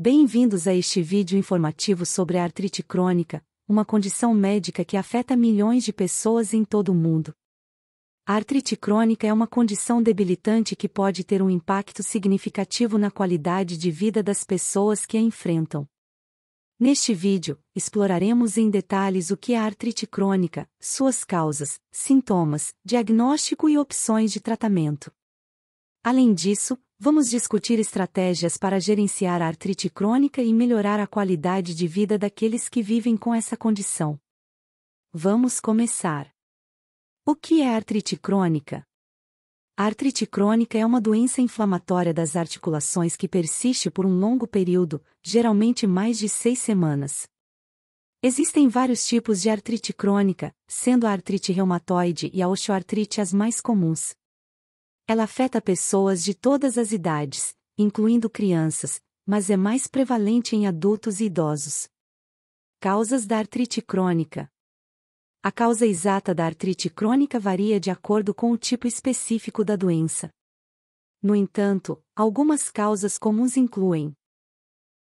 Bem-vindos a este vídeo informativo sobre a artrite crônica, uma condição médica que afeta milhões de pessoas em todo o mundo. A artrite crônica é uma condição debilitante que pode ter um impacto significativo na qualidade de vida das pessoas que a enfrentam. Neste vídeo, exploraremos em detalhes o que é a artrite crônica, suas causas, sintomas, diagnóstico e opções de tratamento. Além disso, Vamos discutir estratégias para gerenciar a artrite crônica e melhorar a qualidade de vida daqueles que vivem com essa condição. Vamos começar. O que é artrite crônica? A artrite crônica é uma doença inflamatória das articulações que persiste por um longo período, geralmente mais de seis semanas. Existem vários tipos de artrite crônica, sendo a artrite reumatoide e a osteoartrite as mais comuns. Ela afeta pessoas de todas as idades, incluindo crianças, mas é mais prevalente em adultos e idosos. Causas da artrite crônica. A causa exata da artrite crônica varia de acordo com o tipo específico da doença. No entanto, algumas causas comuns incluem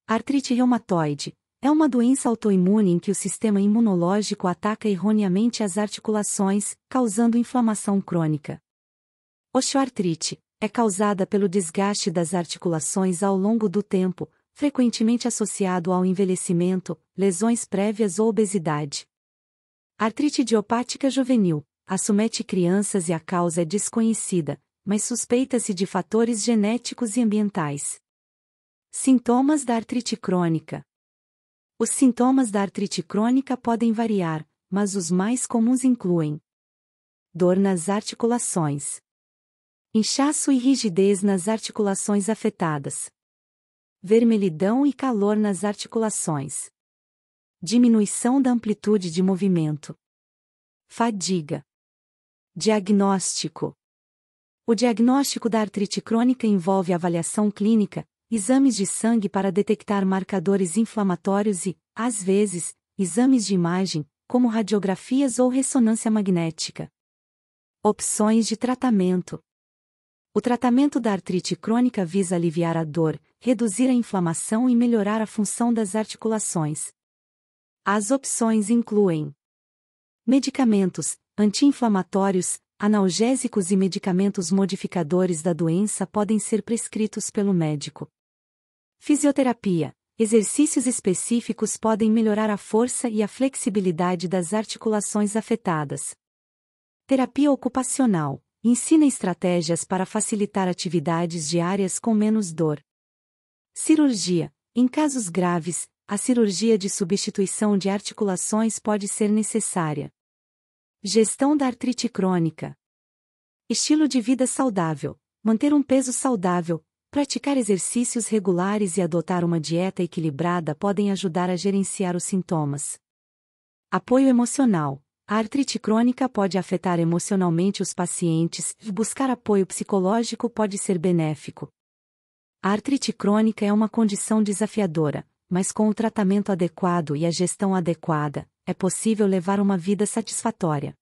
artrite reumatoide. É uma doença autoimune em que o sistema imunológico ataca erroneamente as articulações, causando inflamação crônica. Osteoartrite é causada pelo desgaste das articulações ao longo do tempo, frequentemente associado ao envelhecimento, lesões prévias ou obesidade. Artrite idiopática juvenil assumete crianças e a causa é desconhecida, mas suspeita-se de fatores genéticos e ambientais. Sintomas da artrite crônica. Os sintomas da artrite crônica podem variar, mas os mais comuns incluem dor nas articulações, Inchaço e rigidez nas articulações afetadas. Vermelhidão e calor nas articulações. Diminuição da amplitude de movimento. Fadiga. Diagnóstico. O diagnóstico da artrite crônica envolve avaliação clínica, exames de sangue para detectar marcadores inflamatórios e, às vezes, exames de imagem, como radiografias ou ressonância magnética. Opções de tratamento: o tratamento da artrite crônica visa aliviar a dor, reduzir a inflamação e melhorar a função das articulações. As opções incluem medicamentos, anti-inflamatórios, analgésicos e medicamentos modificadores da doença podem ser prescritos pelo médico. Fisioterapia. Exercícios específicos podem melhorar a força e a flexibilidade das articulações afetadas. Terapia ocupacional Ensina estratégias para facilitar atividades diárias com menos dor. Cirurgia. Em casos graves, a cirurgia de substituição de articulações pode ser necessária. Gestão da artrite crônica. Estilo de vida saudável. Manter um peso saudável, praticar exercícios regulares e adotar uma dieta equilibrada podem ajudar a gerenciar os sintomas. Apoio emocional. A artrite crônica pode afetar emocionalmente os pacientes e buscar apoio psicológico pode ser benéfico. A artrite crônica é uma condição desafiadora, mas com o tratamento adequado e a gestão adequada, é possível levar uma vida satisfatória.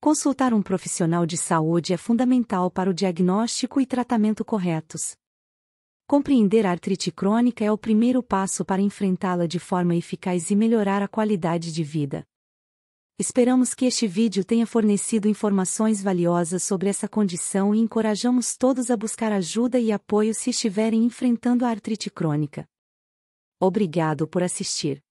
Consultar um profissional de saúde é fundamental para o diagnóstico e tratamento corretos. Compreender a artrite crônica é o primeiro passo para enfrentá-la de forma eficaz e melhorar a qualidade de vida. Esperamos que este vídeo tenha fornecido informações valiosas sobre essa condição e encorajamos todos a buscar ajuda e apoio se estiverem enfrentando a artrite crônica. Obrigado por assistir.